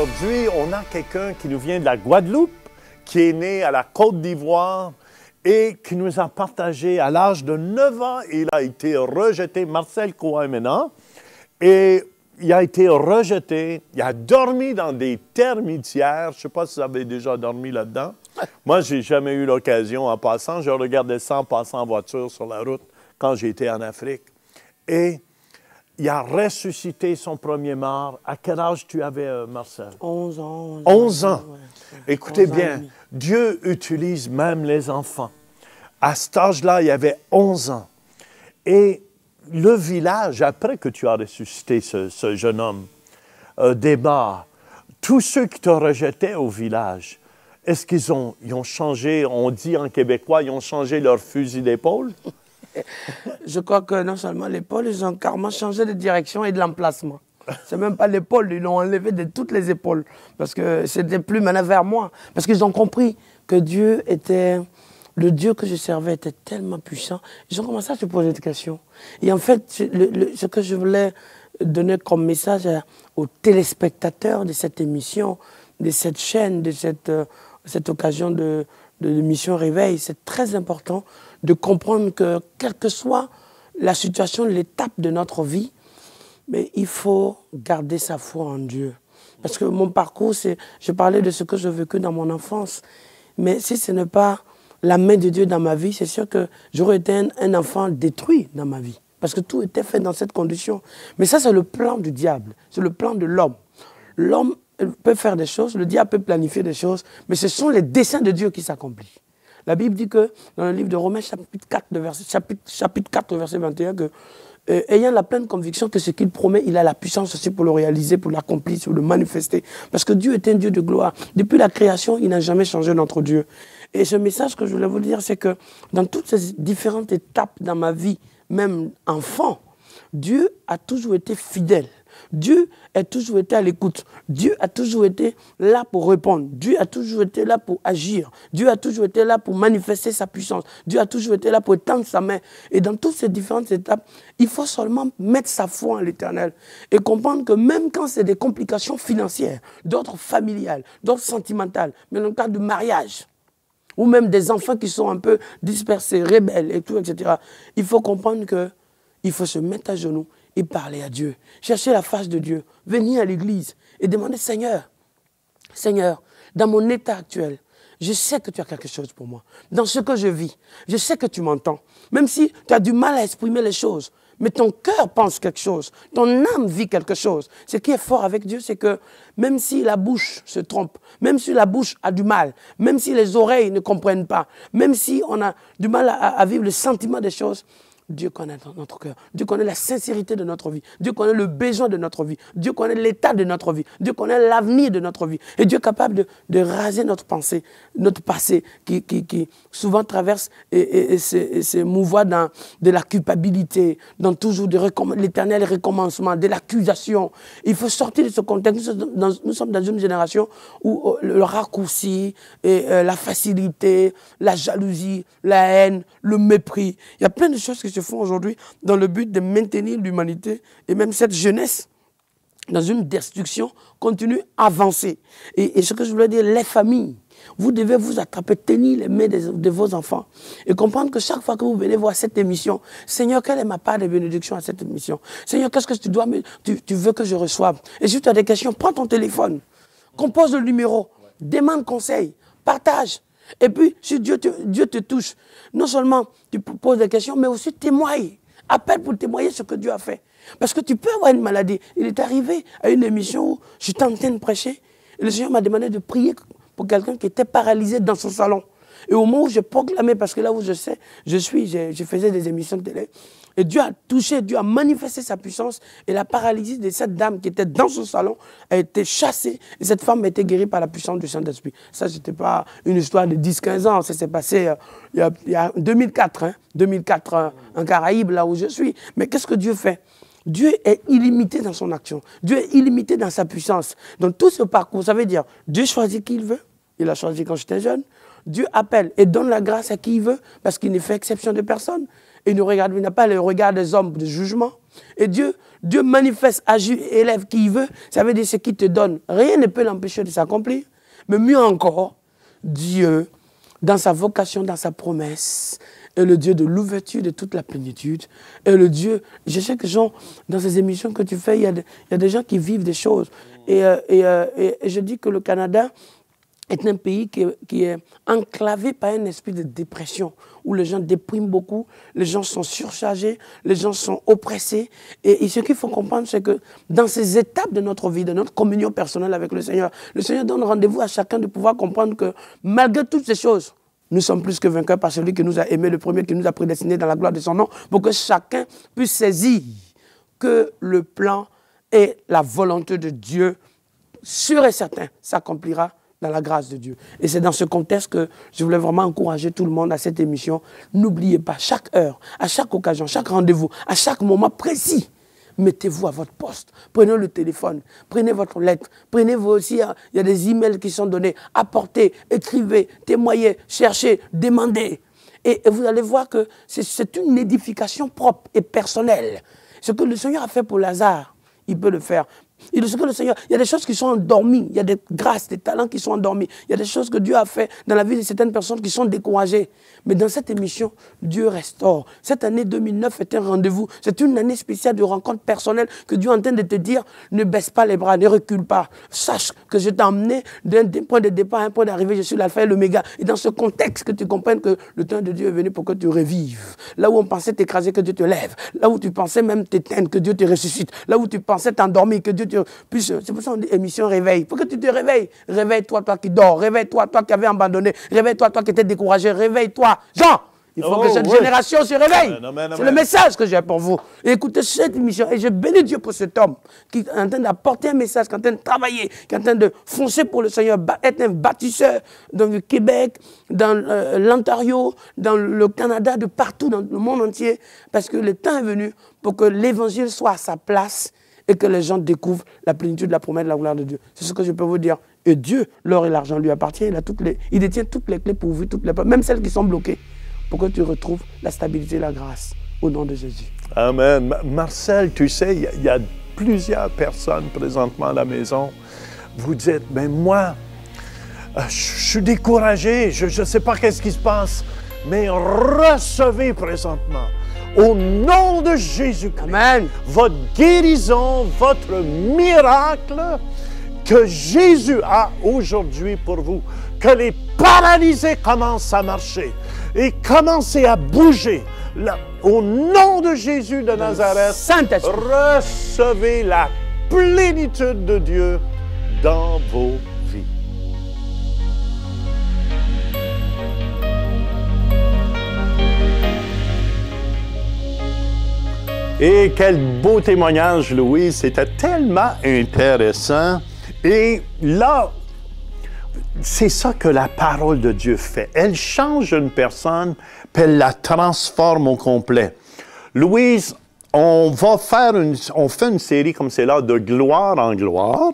Aujourd'hui, on a quelqu'un qui nous vient de la Guadeloupe, qui est né à la Côte d'Ivoire et qui nous a partagé à l'âge de 9 ans, il a été rejeté, Marcel maintenant, et il a été rejeté, il a dormi dans des termitières, je ne sais pas si vous avez déjà dormi là-dedans. Moi, j'ai jamais eu l'occasion en passant, je regardais ça en passant en voiture sur la route quand j'étais en Afrique. Et il a ressuscité son premier mort. À quel âge tu avais, euh, Marcel 11 ans. 11 ans. Écoutez bien, Dieu utilise même les enfants. À cet âge-là, il y avait 11 ans. Et le village, après que tu as ressuscité ce, jeune homme, euh, débat. Tous ceux qui te rejetaient au village, est-ce qu'ils ont, ont changé, on dit en québécois, ils ont changé leur fusil d'épaule je crois que non seulement les pôles, ils ont carrément changé de direction et de l'emplacement. C'est même pas l'épaule, ils l'ont enlevé de toutes les épaules. Parce que c'était plus maintenant vers moi. Parce qu'ils ont compris que Dieu était. Le Dieu que je servais était tellement puissant. Ils ont commencé à se poser des questions. Et en fait, ce que je voulais donner comme message aux téléspectateurs de cette émission, de cette chaîne, de cette, euh, cette occasion de de mission Réveil, c'est très important de comprendre que quelle que soit la situation, l'étape de notre vie, mais il faut garder sa foi en Dieu. Parce que mon parcours, c'est, je parlais de ce que j'ai vécu dans mon enfance, mais si ce n'est pas la main de Dieu dans ma vie, c'est sûr que j'aurais été un enfant détruit dans ma vie. Parce que tout était fait dans cette condition. Mais ça, c'est le plan du diable, c'est le plan de l'homme. L'homme peut faire des choses, le diable peut planifier des choses, mais ce sont les desseins de Dieu qui s'accomplissent. La Bible dit que dans le livre de Romains chapitre 4, verset, chapitre, 21, que euh, ayant la pleine conviction que ce qu'il promet, il a la puissance aussi pour le réaliser, pour l'accomplir, pour le manifester. Parce que Dieu est un Dieu de gloire. Depuis la création, il n'a jamais changé notre Dieu. Et ce message que je voulais vous dire, c'est que dans toutes ces différentes étapes dans ma vie, même enfant, Dieu a toujours été fidèle. Dieu a toujours été à l'écoute. Dieu a toujours été là pour répondre. Dieu a toujours été là pour agir. Dieu a toujours été là pour manifester sa puissance. Dieu a toujours été là pour tendre sa main. Et dans toutes ces différentes étapes, il faut seulement mettre sa foi en l'éternel et comprendre que même quand c'est des complications financières, d'autres familiales, d'autres sentimentales, mais dans le cas du mariage, ou même des enfants qui sont un peu dispersés, rebelles et tout, etc. Il faut comprendre que il faut se mettre à genoux et parler à Dieu. Chercher la face de Dieu. Venir à l'église et demander, Seigneur, Seigneur, dans mon état actuel, je sais que tu as quelque chose pour moi. Dans ce que je vis, je sais que tu m'entends. Même si tu as du mal à exprimer les choses, mais ton cœur pense quelque chose, ton âme vit quelque chose. Ce qui est fort avec Dieu, c'est que même si la bouche se trompe, même si la bouche a du mal, même si les oreilles ne comprennent pas, même si on a du mal à, vivre le sentiment des choses, Dieu connaît notre cœur. Dieu connaît la sincérité de notre vie. Dieu connaît le besoin de notre vie. Dieu connaît l'état de notre vie. Dieu connaît l'avenir de notre vie. Et Dieu est capable de, de raser notre pensée, notre passé qui, qui, qui souvent traverse et, et, se, mouvoie dans de la culpabilité, dans toujours de l'éternel recommencement, de l'accusation. Il faut sortir de ce contexte. Nous, sommes dans, une génération où oh, le raccourci, et, euh, la facilité, la jalousie, la haine, le mépris, il y a plein de choses qui se font aujourd'hui dans le but de maintenir l'humanité et même cette jeunesse dans une destruction continue avancée. Et, ce que je voulais dire, les familles, vous devez vous attraper, tenir les mains de, vos enfants et comprendre que chaque fois que vous venez voir cette émission, Seigneur, quelle est ma part de bénédiction à cette émission Seigneur, qu'est-ce que tu, dois, tu, tu veux que je reçoive Et si tu as des questions, prends ton téléphone, compose le numéro, demande conseil, partage. Et puis, si Dieu te, Dieu te touche, non seulement tu poses des questions, mais aussi témoigne. Appelle pour témoigner ce que Dieu a fait. Parce que tu peux avoir une maladie. Il est arrivé à une émission où je train de prêcher. Et le Seigneur m'a demandé de prier pour quelqu'un qui était paralysé dans son salon. Et au moment où je proclamais, parce que là où je sais, je suis, je faisais des émissions de télé, et Dieu a touché, Dieu a manifesté sa puissance. Et la paralysie de cette dame qui était dans son salon a été chassée. Et cette femme a été guérie par la puissance du Saint-Esprit. Ça, ce n'était pas une histoire de 10-15 ans. Ça s'est passé euh, il, y a, 2004, 2004 hein. euh, en Caraïbes, là où je suis. Mais qu'est-ce que Dieu fait Dieu est illimité dans son action. Dieu est illimité dans sa puissance. Dans tout ce parcours, ça veut dire Dieu choisit qui il veut. Il a choisi quand j'étais jeune. Dieu appelle et donne la grâce à qui il veut parce qu'il ne fait exception de personne. Il ne regarde, n'a pas le regard des hommes de jugement. Et Dieu, Dieu manifeste, agit, élève qui il veut. Ça veut dire ce qu'il te donne. Rien ne peut l'empêcher de s'accomplir. Mais mieux encore, Dieu, dans sa vocation, dans sa promesse, est le Dieu de l'ouverture de toute la plénitude. Et le Dieu, je sais que dans ces émissions que tu fais, il y a, des gens qui vivent des choses. Et, euh, euh, et je dis que le Canada, est un pays qui est, enclavé par un esprit de dépression, où les gens dépriment beaucoup, les gens sont surchargés, les gens sont oppressés. Et, et ce qu'il faut comprendre, c'est que dans ces étapes de notre vie, de notre communion personnelle avec le Seigneur, le Seigneur donne rendez-vous à chacun de pouvoir comprendre que malgré toutes ces choses, nous sommes plus que vainqueurs par celui qui nous a aimés, le premier qui nous a prédestinés dans la gloire de son nom, pour que chacun puisse saisir que le plan et la volonté de Dieu, sûr et certain, s'accomplira dans la grâce de Dieu. Et c'est dans ce contexte que je voulais vraiment encourager tout le monde à cette émission. N'oubliez pas, chaque heure, à chaque occasion, chaque rendez-vous, à chaque moment précis, mettez-vous à votre poste. Prenez le téléphone, prenez votre lettre, prenez vous aussi, hein, il y a des emails qui sont donnés. Apportez, écrivez, témoignez, cherchez, demandez. Et, vous allez voir que c'est une édification propre et personnelle. Ce que le Seigneur a fait pour Lazare, il peut le faire il le que Seigneur, il y a des choses qui sont endormies, il y a des grâces, des talents qui sont endormis, il y a des choses que Dieu a fait dans la vie de certaines personnes qui sont découragées. Mais dans cette émission, Dieu restaure. Cette année 2009 est un rendez-vous, c'est une année spéciale de rencontre personnelle que Dieu est en train de te dire, ne baisse pas les bras, ne recule pas. Sache que je t'ai emmené d'un point de départ à un point d'arrivée, je suis l'alpha et l'oméga. Et dans ce contexte, que tu comprennes que le temps de Dieu est venu pour que tu revives. Là où on pensait t'écraser, que Dieu te lève. Là où tu pensais même t'éteindre, que Dieu te ressuscite. Là où tu pensais t'endormir, que Dieu tu C'est pour ça qu'on dit émission réveil. Il faut que tu te réveilles. Réveille-toi, toi qui dors. Réveille-toi, toi qui avais abandonné. Réveille-toi, toi qui étais découragé. Réveille-toi. Jean, il faut que oh, cette génération se réveille. Ah, c'est le message que j'ai pour vous. écoutez cette émission et je bénis Dieu pour cet homme qui est en train d'apporter un message, qui est en train de travailler, qui est en train de foncer pour le Seigneur, être un bâtisseur dans le Québec, dans euh, l'Ontario, dans le Canada, de partout dans le monde entier. Parce que le temps est venu pour que l'évangile soit à sa place et que les gens découvrent la plénitude, la promesse, la gloire de Dieu. C'est ce que je peux vous dire. Et Dieu, l'or et l'argent lui appartiennent. Il, a toutes il détient toutes les clés pour vous, toutes les même celles qui sont bloquées, pour que tu retrouves la stabilité et la grâce au nom de Jésus. Amen. Marcel, tu sais, il y, y, a plusieurs personnes présentement à la maison. Vous dites, mais moi, euh, je suis découragé, je ne sais pas qu'est-ce qui se passe, mais recevez présentement au nom de Jésus-Christ, votre guérison, votre miracle que Jésus a aujourd'hui pour vous, que les paralysés commencent à marcher et commencent à bouger. au nom de Jésus de Nazareth, recevez la plénitude de Dieu dans vos Et quel beau témoignage, Louise! C'était tellement intéressant. Et là, c'est ça que la parole de Dieu fait. Elle change une personne, puis elle la transforme au complet. Louise, on va faire une, on fait une série comme c'est là de gloire en gloire.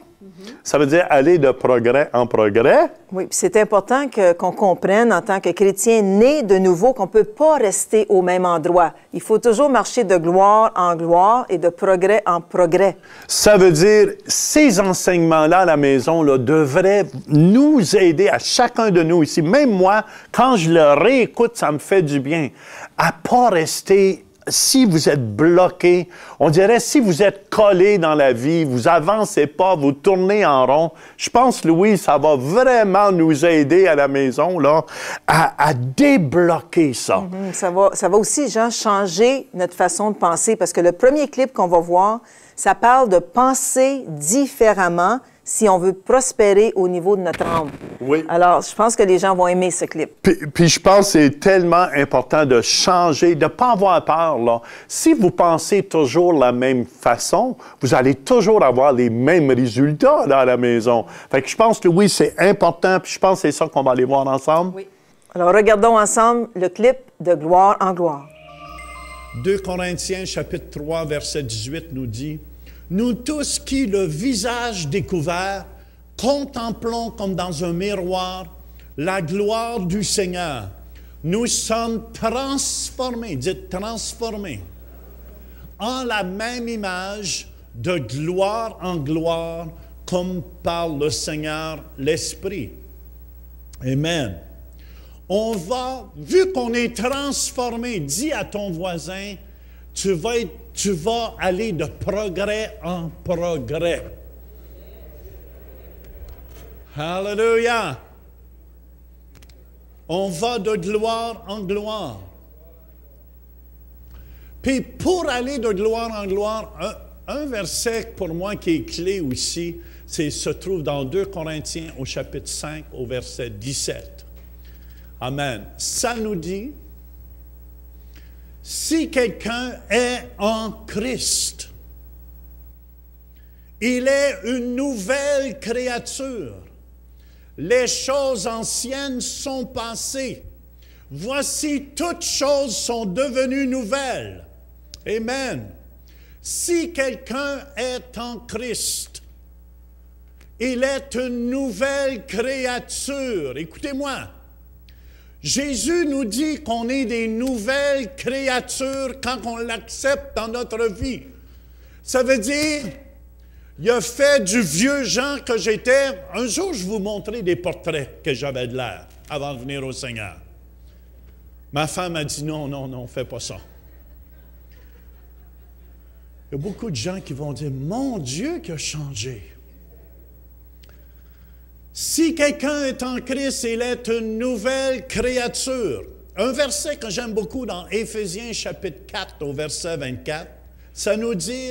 Ça veut dire aller de progrès en progrès. Oui, c'est important qu'on comprenne en tant que chrétien né de nouveau qu'on ne peut pas rester au même endroit. Il faut toujours marcher de gloire en gloire et de progrès en progrès. Ça veut dire ces enseignements-là à la maison là, devraient nous aider à chacun de nous ici. Même moi, quand je le réécoute, ça me fait du bien à pas rester si vous êtes bloqué, on dirait si vous êtes collé dans la vie, vous avancez pas, vous tournez en rond, je pense, Louis, ça va vraiment nous aider à la maison, là, à, débloquer ça. Mhm, ça, va, ça va aussi, Jean, changer notre façon de penser, parce que le premier clip qu'on va voir, ça parle de penser différemment si on veut prospérer au niveau de notre âme. Oui. Alors, je pense que les gens vont aimer ce clip. Puis, je pense que c'est tellement important de changer, de ne pas avoir peur. Là. Si vous pensez toujours la même façon, vous allez toujours avoir les mêmes résultats dans la maison. Fait je pense que oui, c'est important, puis je pense que c'est ça qu'on va aller voir ensemble. Oui. Alors, regardons ensemble le clip de Gloire en gloire. 2 Corinthiens chapitre 3 verset 18 nous dit nous tous qui, le visage découvert, contemplons comme dans un miroir la gloire du Seigneur, nous sommes transformés, dites transformés, en la même image de gloire en gloire, comme par le Seigneur l'Esprit. Amen. On va, vu qu'on est transformé, dis à ton voisin, tu vas, tu vas aller de progrès en progrès. Hallelujah! On va de gloire en gloire. Puis pour aller de gloire en gloire, un, verset pour moi qui est clé aussi, c'est se trouve dans 2 Corinthiens au chapitre 5 au verset 17. Amen. Ça nous dit, si quelqu'un est en Christ, il est une nouvelle créature. Les choses anciennes sont passées. Voici toutes choses sont devenues nouvelles. Amen. Si quelqu'un est en Christ, il est une nouvelle créature. Écoutez-moi. Jésus nous dit qu'on est des nouvelles créatures quand on l'accepte dans notre vie. Ça veut dire, il a fait du vieux Jean que j'étais. Un jour, je vous montrais des portraits que j'avais de l'air avant de venir au Seigneur. Ma femme a dit non, non, non, fais pas ça. Il y a beaucoup de gens qui vont dire Mon Dieu qui a changé. Si quelqu'un est en Christ, il est une nouvelle créature. Un verset que j'aime beaucoup dans Éphésiens chapitre 4 au verset 24, ça nous dit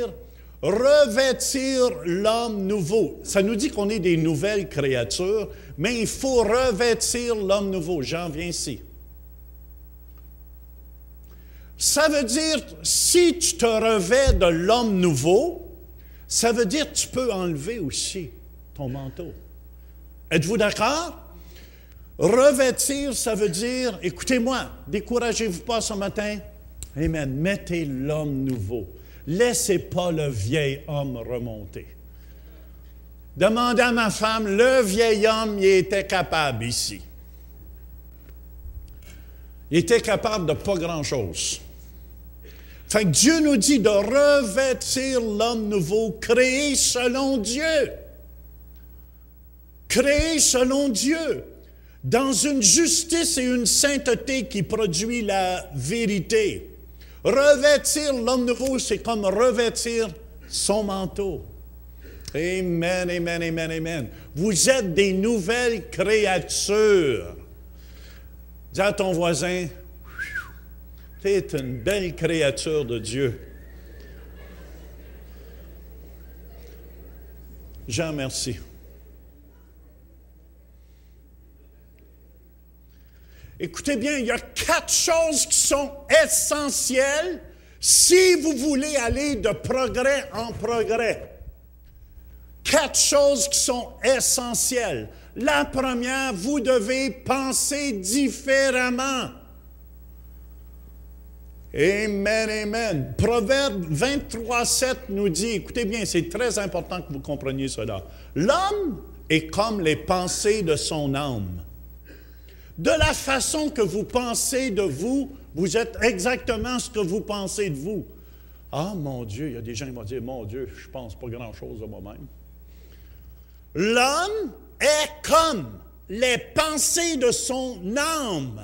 revêtir l'homme nouveau. Ça nous dit qu'on est des nouvelles créatures, mais il faut revêtir l'homme nouveau. J'en viens ici. Ça veut dire, si tu te revêts de l'homme nouveau, ça veut dire que tu peux enlever aussi ton manteau. Êtes-vous d'accord? Revêtir, ça veut dire, écoutez-moi, découragez-vous pas ce matin. Amen. Mettez l'homme nouveau. Laissez pas le vieil homme remonter. Demandez à ma femme, le vieil homme, il était capable ici. Il était capable de pas grand-chose. Fait que Dieu nous dit de revêtir l'homme nouveau, créé selon Dieu. Créé selon Dieu, dans une justice et une sainteté qui produit la vérité. Revêtir l'homme nouveau, c'est comme revêtir son manteau. Amen, amen, amen, amen. Vous êtes des nouvelles créatures. Dis à ton voisin, tu es une belle créature de Dieu. Jean, merci. Écoutez bien, il y a quatre choses qui sont essentielles si vous voulez aller de progrès en progrès. Quatre choses qui sont essentielles. La première, vous devez penser différemment. Amen, amen. Proverbe 23, 7 nous dit, écoutez bien, c'est très important que vous compreniez cela. L'homme est comme les pensées de son âme. De la façon que vous pensez de vous, vous êtes exactement ce que vous pensez de vous. Ah, mon Dieu, il y a des gens qui vont dire, mon Dieu, je ne pense pas grand-chose de moi-même. L'homme est comme les pensées de son âme.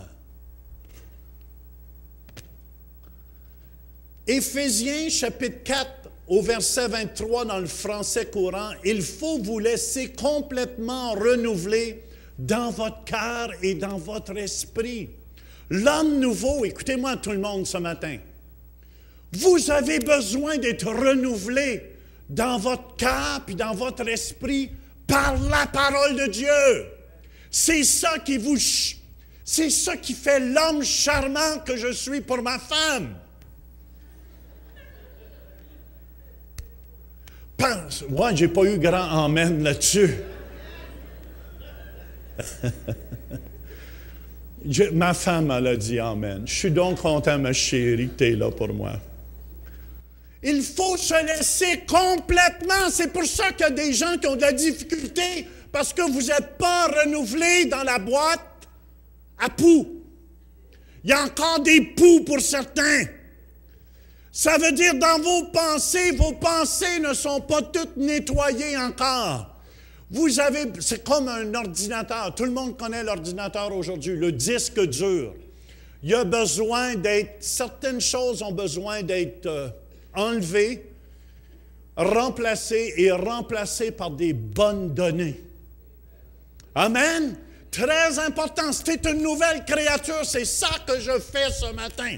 Éphésiens chapitre 4 au verset 23 dans le français courant, il faut vous laisser complètement renouveler dans votre cœur et dans votre esprit. L'homme nouveau, écoutez-moi tout le monde ce matin, vous avez besoin d'être renouvelé dans votre cœur et dans votre esprit par la parole de Dieu. C'est ça qui vous... C'est ça qui fait l'homme charmant que je suis pour ma femme. moi, je j'ai pas eu grand amen là-dessus. ma femme, elle a dit Amen. Je suis donc content, ma chérie, que tu es là pour moi. Il faut se laisser complètement. C'est pour ça qu'il y a des gens qui ont de la difficulté parce que vous n'êtes pas renouvelé dans la boîte à poux. Il y a encore des poux pour certains. Ça veut dire dans vos pensées, vos pensées ne sont pas toutes nettoyées encore. Vous avez, c'est comme un ordinateur. Tout le monde connaît l'ordinateur aujourd'hui, le disque dur. Il y a besoin d'être, certaines choses ont besoin d'être euh, enlevées, remplacées et remplacées par des bonnes données. Amen. Très important. C'est une nouvelle créature. C'est ça que je fais ce matin.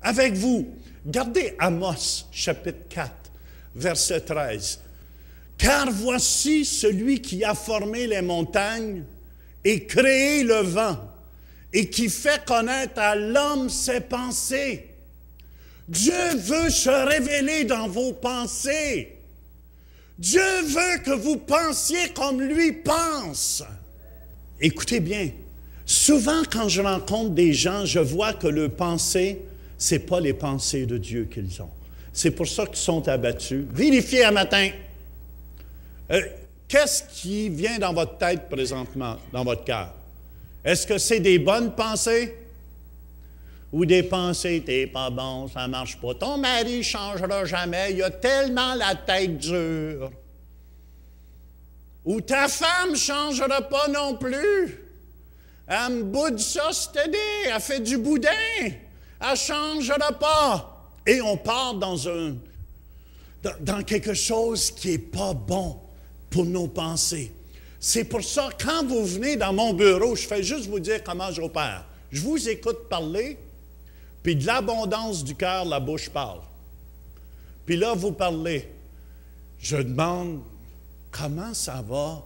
Avec vous, gardez Amos chapitre 4, verset 13. Car voici celui qui a formé les montagnes et créé le vent et qui fait connaître à l'homme ses pensées. Dieu veut se révéler dans vos pensées. Dieu veut que vous pensiez comme lui pense. Écoutez bien, souvent quand je rencontre des gens, je vois que leurs pensées, ce n'est pas les pensées de Dieu qu'ils ont. C'est pour ça qu'ils sont abattus. Vérifiez un matin. Euh, qu'est-ce qui vient dans votre tête présentement, dans votre cœur? Est-ce que c'est des bonnes pensées? Ou des pensées, t'es pas bon, ça marche pas. Ton mari changera jamais, il a tellement la tête dure. Ou ta femme changera pas non plus. Elle me boude ça, elle fait du boudin, elle changera pas. Et on part dans un, dans quelque chose qui est pas bon pour nos pensées. C'est pour ça, quand vous venez dans mon bureau, je fais juste vous dire comment j'opère. Je vous écoute parler, puis de l'abondance du cœur, la bouche parle. Puis là, vous parlez. Je demande, comment ça va?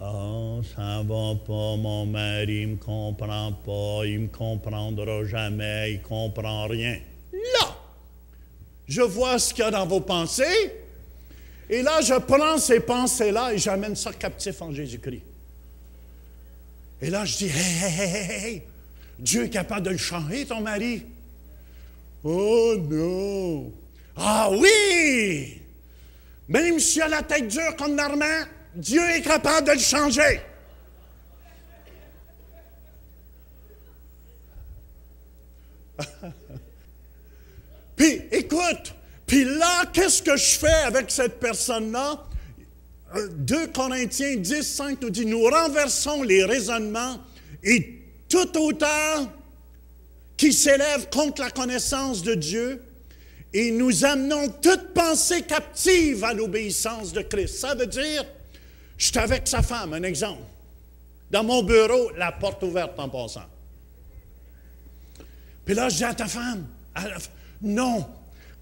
Oh, ça va pas, mon mari, il me comprend pas, il me comprendra jamais, il comprend rien. Là, je vois ce qu'il y a dans vos pensées, et là, je prends ces pensées-là et j'amène ça captif en Jésus-Christ. Et là, je dis, hé, hé, hé, hé, Dieu est capable de le changer, ton mari. Oh non. Ah oui. Même si a la tête dure comme Normand, Dieu est capable de le changer. Puis, écoute, puis là, qu'est-ce que je fais avec cette personne-là? 2 euh, Corinthiens 10, 5 nous dit, nous renversons les raisonnements et tout auteur qui s'élève contre la connaissance de Dieu et nous amenons toute pensée captive à l'obéissance de Christ. Ça veut dire, je suis avec sa femme, un exemple. Dans mon bureau, la porte ouverte en passant. Puis là, je dis à ta femme, non,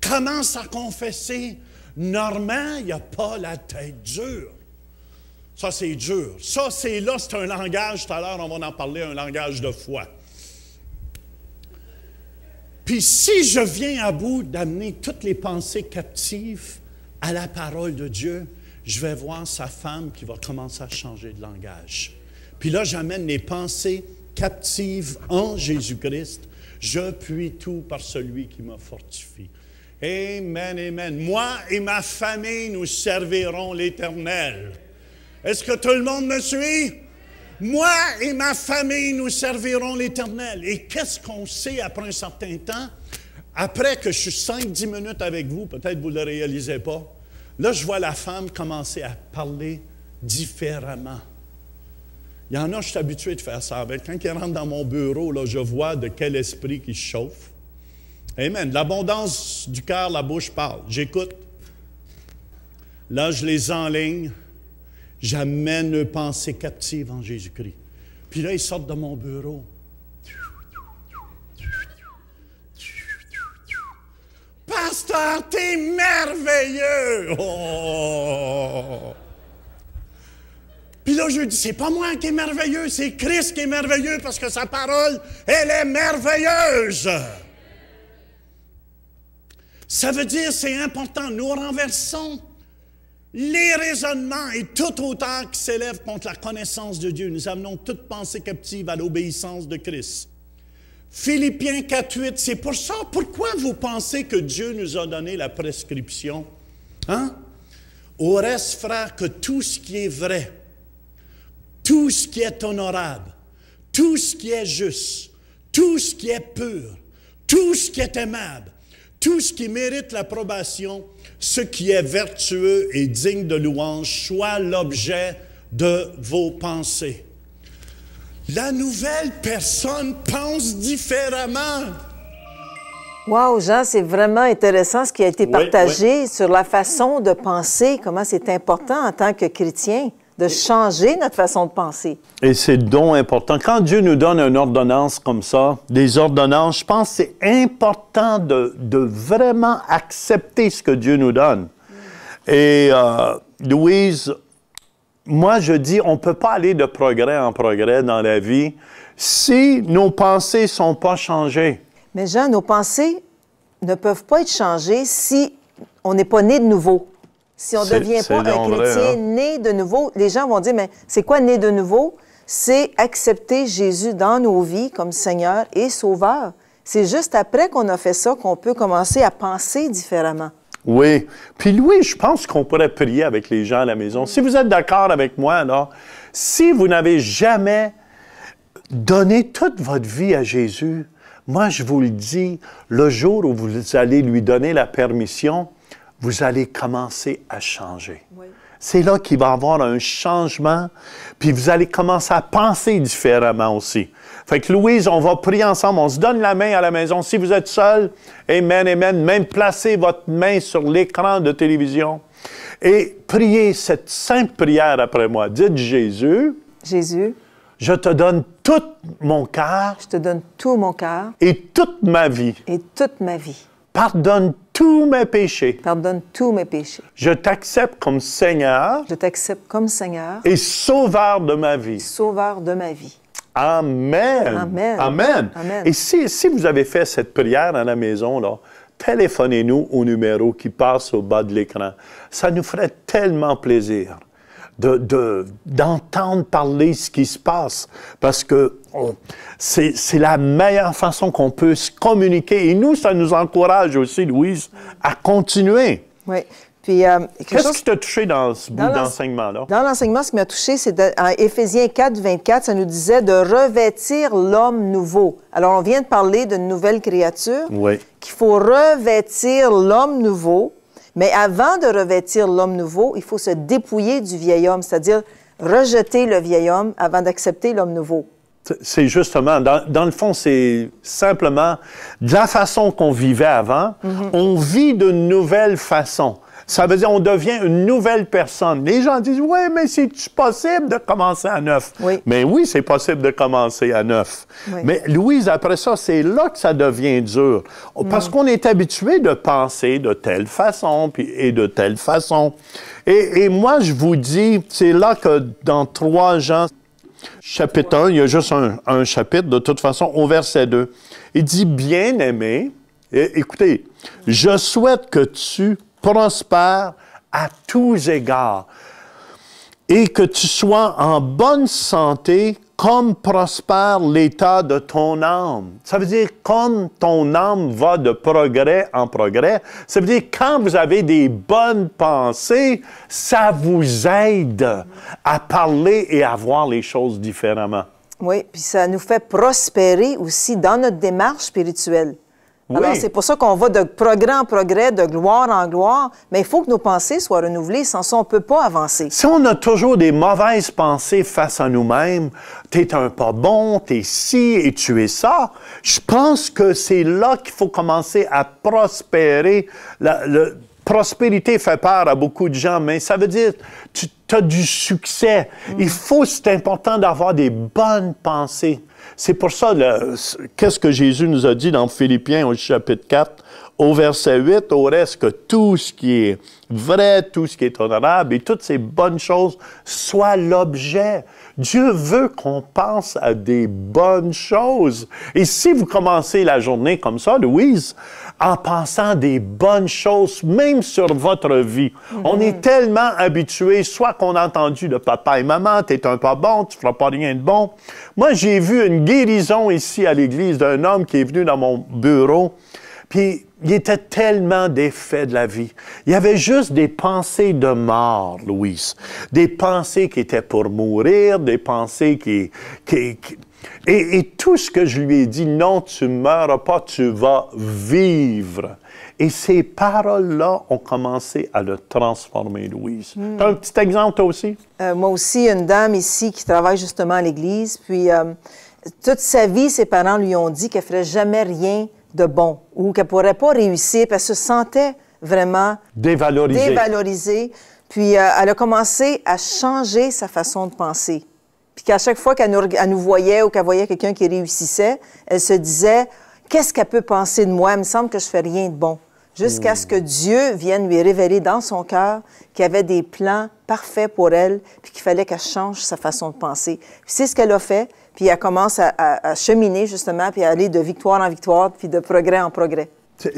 commence à confesser. Normand, il a pas la tête dure. Ça, c'est dur. Ça, c'est là, c'est un langage, tout à l'heure, on va en parler, un langage de foi. Puis si je viens à bout d'amener toutes les pensées captives à la parole de Dieu, je vais voir sa femme qui va commencer à changer de langage. Puis là, j'amène les pensées captives en Jésus-Christ. Je puis tout par celui qui me fortifie. Amen, amen. Moi et ma famille, nous servirons l'Éternel. Est-ce que tout le monde me suit? Moi et ma famille, nous servirons l'Éternel. Et qu'est-ce qu'on sait après un certain temps? Après que je suis 5-10 minutes avec vous, peut-être vous ne le réalisez pas, là, je vois la femme commencer à parler différemment. Il y en a, je suis habitué de faire ça. Quand ils rentrent dans mon bureau, là, je vois de quel esprit qui chauffe. Amen. L'abondance du cœur, la bouche parle. J'écoute. Là, je les enligne. J'amène une pensée captive en Jésus-Christ. Puis là, ils sortent de mon bureau. Pasteur, t'es merveilleux! Oh! Puis là, je dis, c'est pas moi qui est merveilleux, c'est Christ qui est merveilleux parce que sa parole, elle est merveilleuse! Ça veut dire, c'est important, nous renversons les raisonnements et tout autant qui s'élève contre la connaissance de Dieu. Nous amenons toute pensée captive à l'obéissance de Christ. Philippiens 4.8, c'est pour ça, pourquoi vous pensez que Dieu nous a donné la prescription? Hein? Au reste, frère, que tout ce qui est vrai, tout ce qui est honorable, tout ce qui est juste, tout ce qui est pur, tout ce qui est aimable, tout ce qui mérite l'approbation, ce qui est vertueux et digne de louange, soit l'objet de vos pensées. La nouvelle personne pense différemment. Wow, Jean, c'est vraiment intéressant ce qui a été partagé sur la façon de penser, comment c'est important en tant que chrétien de changer notre façon de penser. Et c'est donc important. Quand Dieu nous donne une ordonnance comme ça, des ordonnances, je pense que c'est important de, de, vraiment accepter ce que Dieu nous donne. Et euh, Louise, moi je dis, on ne peut pas aller de progrès en progrès dans la vie si nos pensées ne sont pas changées. Mais Jean, nos pensées ne peuvent pas être changées si on n'est pas né de nouveau si on ne devient pas un chrétien hein. né de nouveau. Les gens vont dire, mais c'est quoi né de nouveau? C'est accepter Jésus dans nos vies comme Seigneur et Sauveur. C'est juste après qu'on a fait ça qu'on peut commencer à penser différemment. Oui. Puis Louis, je pense qu'on pourrait prier avec les gens à la maison. Si vous êtes d'accord avec moi, alors, si vous n'avez jamais donné toute votre vie à Jésus, moi, je vous le dis, le jour où vous allez lui donner la permission, vous allez commencer à changer. C'est là qu'il va y avoir un changement, puis vous allez commencer à penser différemment aussi. Fait que Louise, on va prier ensemble, on se donne la main à la maison. Si vous êtes seul, Amen, Amen, même placez votre main sur l'écran de télévision et priez cette simple prière après moi. Dites Jésus. Jésus. Je te donne tout mon cœur. Je te donne tout mon cœur. Et toute ma vie. Et toute ma vie. Pardonne tous mes péchés. Pardonne tous mes péchés. Je t'accepte comme Seigneur. Je t'accepte comme Seigneur. Et sauveur de ma vie. Sauveur de ma vie. Amen. Amen. Et si, si vous avez fait cette prière à la maison, là, téléphonez-nous au numéro qui passe au bas de l'écran. Ça nous ferait tellement plaisir d'entendre de, d'entendre parler ce qui se passe, parce que oh, c'est la meilleure façon qu'on peut se communiquer. Et nous, ça nous encourage aussi, Louise, à continuer. Oui. Puis, euh, Qu'est-ce qui t'a touché dans ce bout d'enseignement-là? Dans l'enseignement, ce qui m'a touché, c'est en Éphésiens 4, 24, ça nous disait de revêtir l'homme nouveau. Alors, on vient de parler d'une nouvelle créature. Qu'il faut revêtir l'homme nouveau mais avant de revêtir l'homme nouveau, il faut se dépouiller du vieil homme, c'est-à-dire rejeter le vieil homme avant d'accepter l'homme nouveau. C'est justement, dans, le fond, c'est simplement de la façon qu'on vivait avant, mhm. on vit de nouvelle façon. Ça veut dire on devient une nouvelle personne. Les gens disent Oui, mais c'est possible de commencer à neuf. Mais oui, c'est possible de commencer à neuf. Mais Louise, après ça, c'est là que ça devient dur. Parce mm. qu'on est habitué de penser de telle façon et de telle façon. Et, moi, je vous dis, c'est là que dans trois Jean chapitre 1, il y a juste un, un chapitre, de toute façon, au verset 2, il dit Bien-aimé, écoutez, je souhaite que tu prospère à tous égards et que tu sois en bonne santé comme prospère l'état de ton âme. Ça veut dire comme ton âme va de progrès en progrès. Ça veut dire quand vous avez des bonnes pensées, ça vous aide à parler et à voir les choses différemment. Oui, puis ça nous fait prospérer aussi dans notre démarche spirituelle. Alors, ah ben, c'est pour ça qu'on va de progrès en progrès, de gloire en gloire, mais il faut que nos pensées soient renouvelées. Sans ça, on ne peut pas avancer. Si on a toujours des mauvaises pensées face à nous-mêmes, t'es un pas bon, t'es ci et tu es ça, je pense que c'est là qu'il faut commencer à prospérer. La, prospérité fait peur à beaucoup de gens, mais ça veut dire tu as du succès. Il mm. faut, c'est important d'avoir des bonnes pensées. C'est pour ça, qu'est-ce que Jésus nous a dit dans Philippiens au chapitre 4, au verset 8, au reste que tout ce qui est vrai, tout ce qui est honorable et toutes ces bonnes choses soient l'objet Dieu veut qu'on pense à des bonnes choses. Et si vous commencez la journée comme ça, Louise, en pensant des bonnes choses, même sur votre vie, mhm. on est tellement habitué, soit qu'on a entendu de papa et maman, t'es un pas bon, tu ne feras pas rien de bon. Moi, j'ai vu une guérison ici à l'église d'un homme qui est venu dans mon bureau. Puis il était tellement défait de la vie. Il y avait juste des pensées de mort, Louise. Des pensées qui étaient pour mourir, des pensées qui... Et, tout ce que je lui ai dit, non, tu meurs pas, tu vas vivre. Et ces paroles-là ont commencé à le transformer, Louise. Hmm. un petit exemple, toi aussi? Euh, moi aussi, une dame ici qui travaille justement à l'Église, puis euh, toute sa vie, ses parents lui ont dit qu'elle ferait jamais rien de bon ou qu'elle ne pourrait pas réussir, parce qu'elle se sentait vraiment dévalorisée. Puis euh, elle a commencé à changer sa façon de penser. Puis qu'à chaque fois qu'elle nous, voyait ou qu'elle voyait quelqu'un qui réussissait, elle se disait Qu'est-ce qu'elle peut penser de moi Il me semble que je fais rien de bon. Jusqu'à ce que hmm. Dieu vienne lui révéler dans son cœur qu'il avait des plans parfaits pour elle, puis qu'il fallait qu'elle change sa façon de penser. c'est ce qu'elle a fait puis elle commence à, cheminer justement, puis à aller de victoire en victoire, puis de progrès en progrès.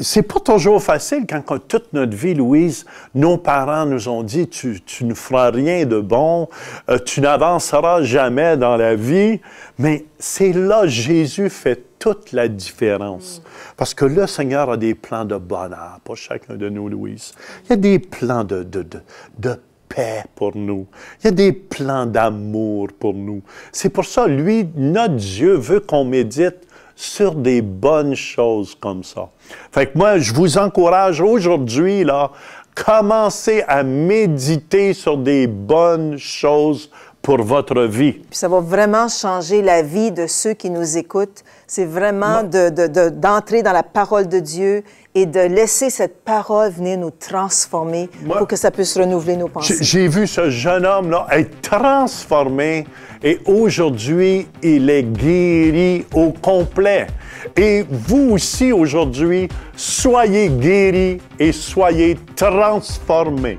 C'est pas toujours facile quand, toute notre vie, Louise, nos parents nous ont dit tu, ne feras rien de bon, euh, tu n'avanceras jamais dans la vie. Mais c'est là Jésus fait toute la différence. Parce que le Seigneur a des plans de bonheur pour chacun de nous, Louise. Il y a des plans de, de, de, de paix pour nous. Il y a des plans d'amour pour nous. C'est pour ça, lui, notre Dieu veut qu'on médite sur des bonnes choses comme ça. Fait que moi, je vous encourage aujourd'hui, là, commencez à méditer sur des bonnes choses pour votre vie. Puis ça va vraiment changer la vie de ceux qui nous écoutent. C'est vraiment d'entrer de, de, dans la parole de Dieu et de laisser cette parole venir nous transformer pour que ça puisse renouveler nos pensées. J'ai vu ce jeune homme-là être transformé et aujourd'hui, il est guéri au complet. Et vous aussi, aujourd'hui, soyez guéri et soyez transformé.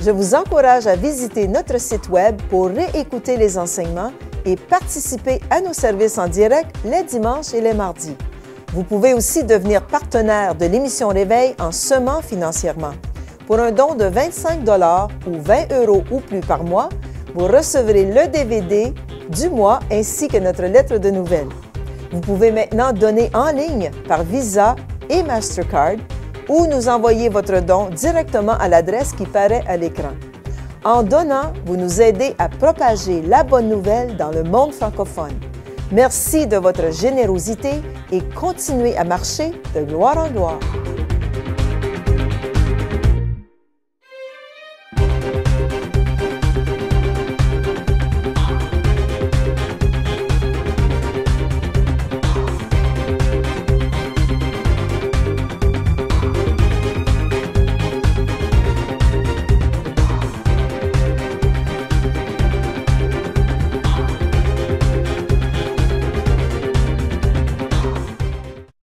Je vous encourage à visiter notre site Web pour réécouter les enseignements et participer à nos services en direct les dimanches et les mardis. Vous pouvez aussi devenir partenaire de l'émission Réveil en semant financièrement. Pour un don de 25 ou 20 euros ou plus par mois, vous recevrez le DVD du mois ainsi que notre lettre de nouvelles. Vous pouvez maintenant donner en ligne par Visa et Mastercard ou nous envoyer votre don directement à l'adresse qui paraît à l'écran. En donnant, vous nous aidez à propager la bonne nouvelle dans le monde francophone. Merci de votre générosité et continuez à marcher de gloire en gloire.